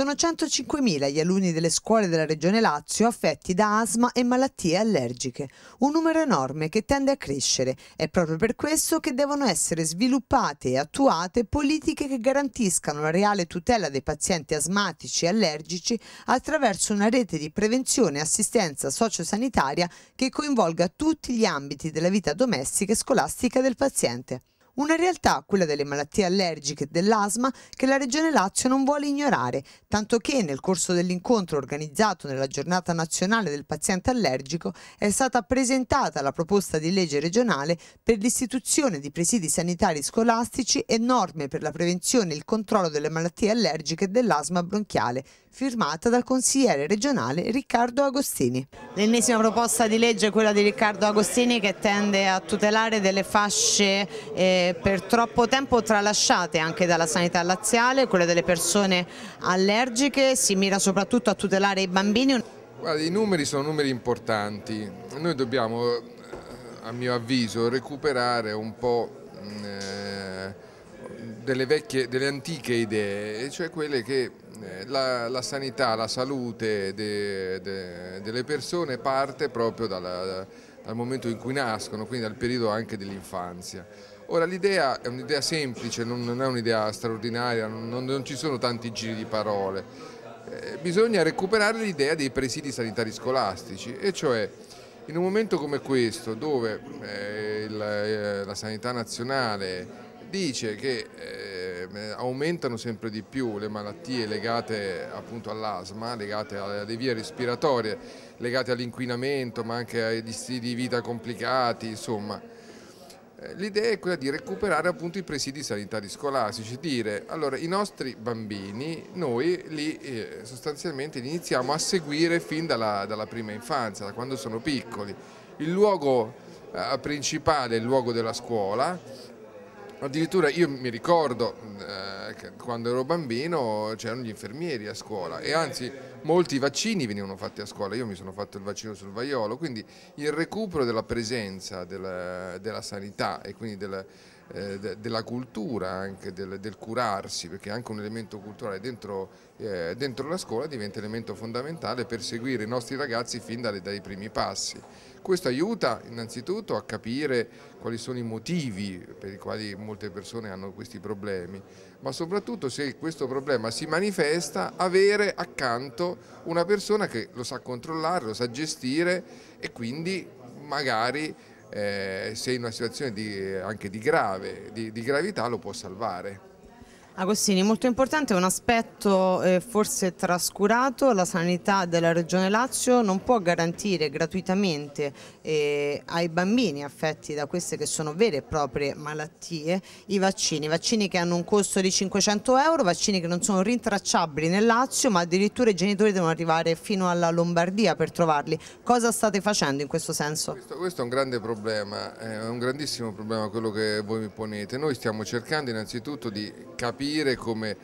Sono 105.000 gli alunni delle scuole della Regione Lazio affetti da asma e malattie allergiche, un numero enorme che tende a crescere. È proprio per questo che devono essere sviluppate e attuate politiche che garantiscano la reale tutela dei pazienti asmatici e allergici attraverso una rete di prevenzione e assistenza sociosanitaria che coinvolga tutti gli ambiti della vita domestica e scolastica del paziente. Una realtà, quella delle malattie allergiche e dell'asma, che la Regione Lazio non vuole ignorare, tanto che nel corso dell'incontro organizzato nella giornata nazionale del paziente allergico è stata presentata la proposta di legge regionale per l'istituzione di presidi sanitari scolastici e norme per la prevenzione e il controllo delle malattie allergiche e dell'asma bronchiale, firmata dal consigliere regionale Riccardo Agostini. L'ennesima proposta di legge è quella di Riccardo Agostini che tende a tutelare delle fasce eh, per troppo tempo tralasciate anche dalla sanità laziale, quelle delle persone allergiche, si mira soprattutto a tutelare i bambini. Guarda, I numeri sono numeri importanti, noi dobbiamo eh, a mio avviso recuperare un po' eh, delle, vecchie, delle antiche idee, cioè quelle che eh, la, la sanità, la salute de, de, delle persone parte proprio dalla, dal momento in cui nascono, quindi dal periodo anche dell'infanzia. Ora l'idea è un'idea semplice, non, non è un'idea straordinaria, non, non ci sono tanti giri di parole eh, bisogna recuperare l'idea dei presidi sanitari scolastici e cioè in un momento come questo dove eh, il, eh, la sanità nazionale dice che eh, aumentano sempre di più le malattie legate appunto all'asma, legate alle vie respiratorie, legate all'inquinamento ma anche agli stili di vita complicati insomma eh, l'idea è quella di recuperare appunto i presidi sanitari scolastici, dire allora i nostri bambini noi li eh, sostanzialmente li iniziamo a seguire fin dalla, dalla, prima infanzia, da quando sono piccoli. Il luogo eh, principale è il luogo della scuola, addirittura io mi ricordo eh, che quando ero bambino c'erano gli infermieri a scuola e anzi molti vaccini venivano fatti a scuola, io mi sono fatto il vaccino sul vaiolo, quindi il recupero della presenza della, della sanità e quindi della, eh, de, della cultura, anche del, del, curarsi, perché è anche un elemento culturale dentro, eh, dentro, la scuola diventa elemento fondamentale per seguire i nostri ragazzi fin dai, dai primi passi. Questo aiuta innanzitutto a capire quali sono i motivi per i quali molte persone hanno questi problemi, ma soprattutto se questo problema si manifesta, avere accanto una persona che lo sa controllare, lo sa gestire e quindi magari eh, se in una situazione di, anche di grave, di, di gravità lo può salvare. Agostini, molto importante, un aspetto eh, forse trascurato, la sanità della Regione Lazio non può garantire gratuitamente eh, ai bambini affetti da queste che sono vere e proprie malattie i vaccini, vaccini che hanno un costo di 500 euro, vaccini che non sono rintracciabili nel Lazio ma addirittura i genitori devono arrivare fino alla Lombardia per trovarli. Cosa state facendo in questo senso? Questo, questo è un grande problema, è un grandissimo problema quello che voi mi ponete. Noi stiamo cercando innanzitutto di capire capire come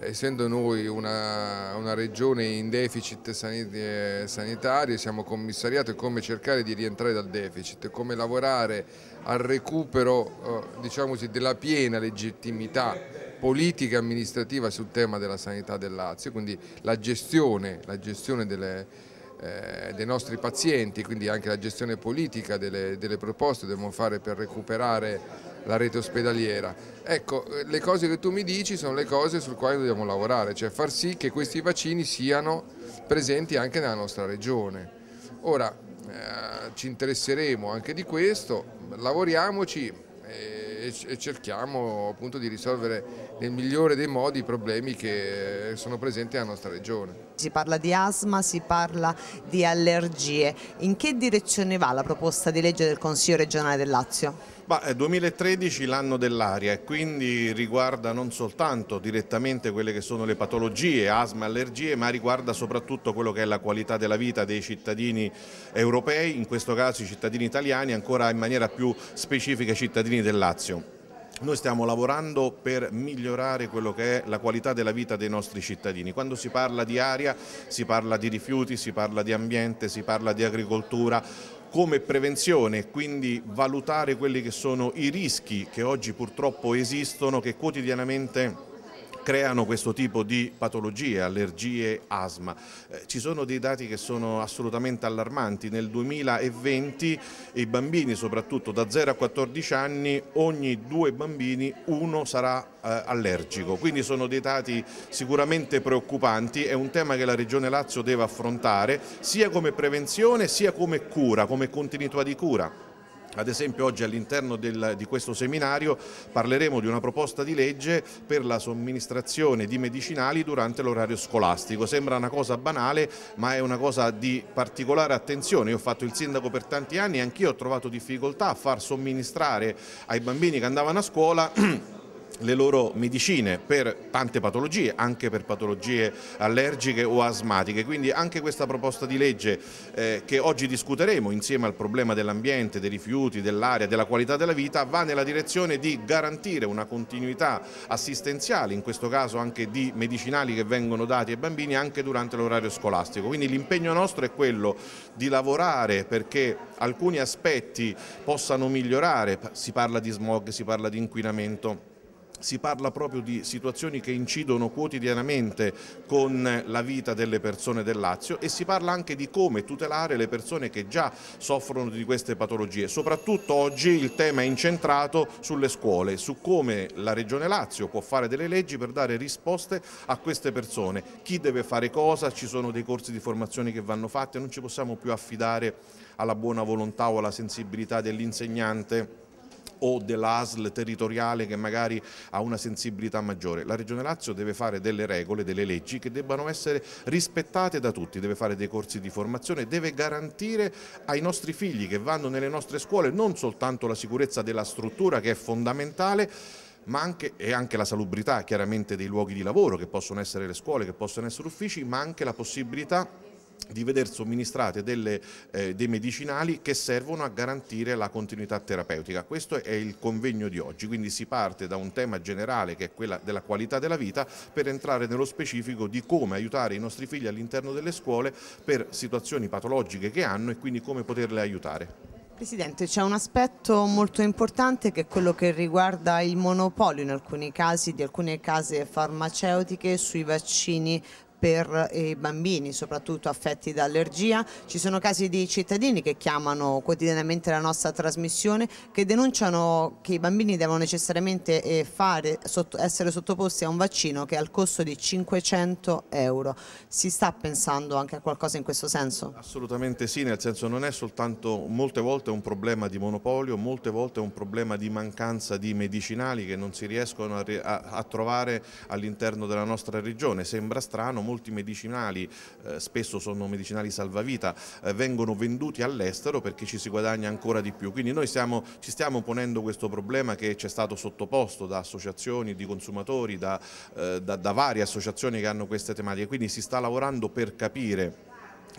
essendo noi una, una regione in deficit sanit eh, sanitario, siamo commissariati e come cercare di rientrare dal deficit, come lavorare al recupero eh, diciamo così, della piena legittimità politica e amministrativa sul tema della sanità del Lazio, quindi la gestione, la gestione delle eh, dei nostri pazienti, quindi anche la gestione politica delle, delle proposte che dobbiamo fare per recuperare la rete ospedaliera. Ecco, eh, le cose che tu mi dici sono le cose sul quali dobbiamo lavorare, cioè far sì che questi vaccini siano presenti anche nella nostra regione. Ora, eh, ci interesseremo anche di questo, lavoriamoci e, e cerchiamo appunto di risolvere nel migliore dei modi i problemi che sono presenti nella nostra regione. Si parla di asma, si parla di allergie. In che direzione va la proposta di legge del Consiglio regionale del Lazio? Ma 2013 eh, l'anno dell'aria e quindi riguarda non soltanto direttamente quelle che sono le patologie, asma, allergie, ma riguarda soprattutto quello che è la qualità della vita dei cittadini europei, in questo caso i cittadini italiani, ancora in maniera più specifica i cittadini del Lazio. Noi stiamo lavorando per migliorare quello che è la qualità della vita dei nostri cittadini. Quando si parla di aria, si parla di rifiuti, si parla di ambiente, si parla di agricoltura, come prevenzione, quindi valutare quelli che sono i rischi che oggi purtroppo esistono, che quotidianamente creano questo tipo di patologie, allergie, asma. Eh, ci sono dei dati che sono assolutamente allarmanti, nel 2020 i bambini soprattutto da 0 a 14 anni, ogni due bambini uno sarà eh, allergico, quindi sono dei dati sicuramente preoccupanti, è un tema che la Regione Lazio deve affrontare sia come prevenzione sia come cura, come continuità di cura. Ad esempio oggi all'interno di questo seminario parleremo di una proposta di legge per la somministrazione di medicinali durante l'orario scolastico. Sembra una cosa banale ma è una cosa di particolare attenzione. Io ho fatto il sindaco per tanti anni e anch'io ho trovato difficoltà a far somministrare ai bambini che andavano a scuola le loro medicine per tante patologie, anche per patologie allergiche o asmatiche, quindi anche questa proposta di legge eh, che oggi discuteremo insieme al problema dell'ambiente, dei rifiuti, dell'aria, della qualità della vita va nella direzione di garantire una continuità assistenziale, in questo caso anche di medicinali che vengono dati ai bambini anche durante l'orario scolastico, quindi l'impegno nostro è quello di lavorare perché alcuni aspetti possano migliorare, si parla di smog, si parla di inquinamento si parla proprio di situazioni che incidono quotidianamente con la vita delle persone del Lazio e si parla anche di come tutelare le persone che già soffrono di queste patologie. Soprattutto oggi il tema è incentrato sulle scuole, su come la Regione Lazio può fare delle leggi per dare risposte a queste persone. Chi deve fare cosa, ci sono dei corsi di formazione che vanno fatti, non ci possiamo più affidare alla buona volontà o alla sensibilità dell'insegnante o dell'ASL territoriale che magari ha una sensibilità maggiore. La Regione Lazio deve fare delle regole, delle leggi che debbano essere rispettate da tutti, deve fare dei corsi di formazione, deve garantire ai nostri figli che vanno nelle nostre scuole non soltanto la sicurezza della struttura che è fondamentale, ma anche, e anche la salubrità chiaramente dei luoghi di lavoro che possono essere le scuole, che possono essere uffici, ma anche la possibilità di veder somministrate delle, eh, dei medicinali che servono a garantire la continuità terapeutica. Questo è il convegno di oggi, quindi si parte da un tema generale che è quella della qualità della vita per entrare nello specifico di come aiutare i nostri figli all'interno delle scuole per situazioni patologiche che hanno e quindi come poterle aiutare. Presidente, c'è un aspetto molto importante che è quello che riguarda il monopolio in alcuni casi di alcune case farmaceutiche sui vaccini per eh, i bambini, soprattutto affetti da allergia. Ci sono casi di cittadini che chiamano quotidianamente la nostra trasmissione che denunciano che i bambini devono necessariamente eh, fare, essere sottoposti a un vaccino che è al costo di 500 euro. Si sta pensando anche a qualcosa in questo senso? Assolutamente sì, nel senso non è soltanto molte volte un problema di monopolio, molte volte è un problema di mancanza di medicinali che non si riescono a, a, a trovare all'interno della nostra regione. Sembra strano, molti medicinali, eh, spesso sono medicinali salvavita, eh, vengono venduti all'estero perché ci si guadagna ancora di più. Quindi noi stiamo, ci stiamo ponendo questo problema che ci è stato sottoposto da associazioni di consumatori, da, eh, da, da varie associazioni che hanno queste tematiche, quindi si sta lavorando per capire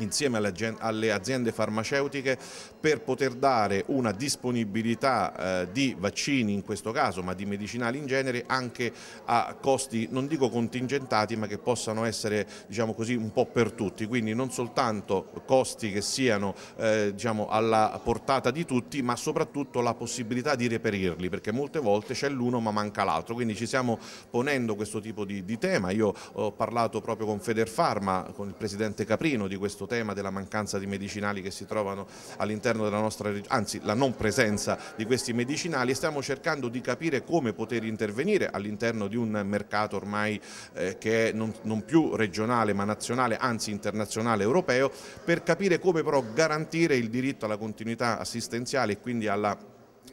insieme alle, aziende farmaceutiche per poter dare una disponibilità eh, di vaccini in questo caso ma di medicinali in genere anche a costi non dico contingentati ma che possano essere diciamo così, un po' per tutti quindi non soltanto costi che siano eh, diciamo, alla portata di tutti ma soprattutto la possibilità di reperirli perché molte volte c'è l'uno ma manca l'altro quindi ci stiamo ponendo questo tipo di, di tema io ho parlato proprio con Federfarma con il presidente Caprino di questo questo tema della mancanza di medicinali che si trovano all'interno della nostra regione, anzi la non presenza di questi medicinali e stiamo cercando di capire come poter intervenire all'interno di un mercato ormai eh, che è non, non più regionale ma nazionale, anzi internazionale europeo, per capire come però garantire il diritto alla continuità assistenziale e quindi alla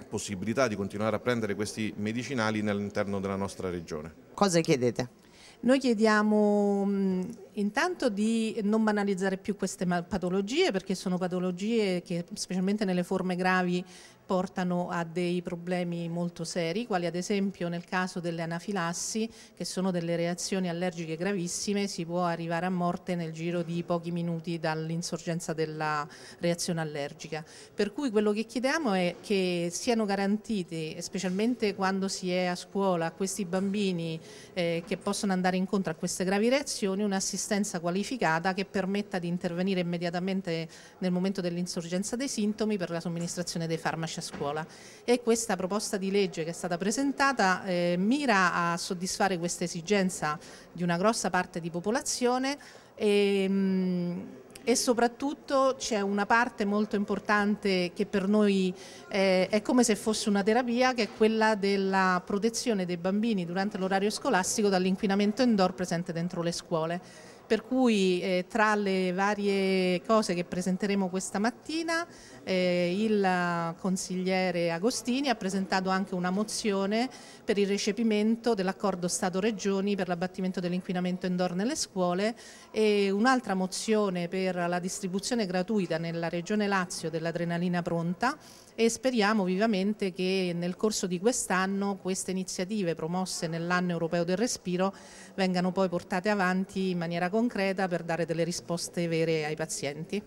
possibilità di continuare a prendere questi medicinali all'interno della nostra regione. Cosa chiedete? Noi chiediamo mh, mm, intanto di non banalizzare più queste patologie perché sono patologie che specialmente nelle forme gravi portano a dei problemi molto seri, quali ad esempio nel caso delle anafilassi, che sono delle reazioni allergiche gravissime, si può arrivare a morte nel giro di pochi minuti dall'insorgenza della reazione allergica. Per cui quello che chiediamo è che siano garantiti, specialmente quando si è a scuola, a questi bambini eh, che possono andare incontro a queste gravi reazioni, un'assistenza qualificata che permetta di intervenire immediatamente nel momento dell'insorgenza dei sintomi per la somministrazione dei farmaci scuola e questa proposta di legge che è stata presentata eh, mira a soddisfare questa esigenza di una grossa parte di popolazione e, mh, mm, e soprattutto c'è una parte molto importante che per noi eh, è come se fosse una terapia che è quella della protezione dei bambini durante l'orario scolastico dall'inquinamento indoor presente dentro le scuole per cui eh, tra le varie cose che presenteremo questa mattina eh, il consigliere Agostini ha presentato anche una mozione per il recepimento dell'accordo Stato-Regioni per l'abbattimento dell'inquinamento indoor nelle scuole e un'altra mozione per la distribuzione gratuita nella regione Lazio dell'adrenalina pronta e speriamo vivamente che nel corso di quest'anno queste iniziative promosse nell'anno europeo del respiro vengano poi portate avanti in maniera concreta per dare delle risposte vere ai pazienti.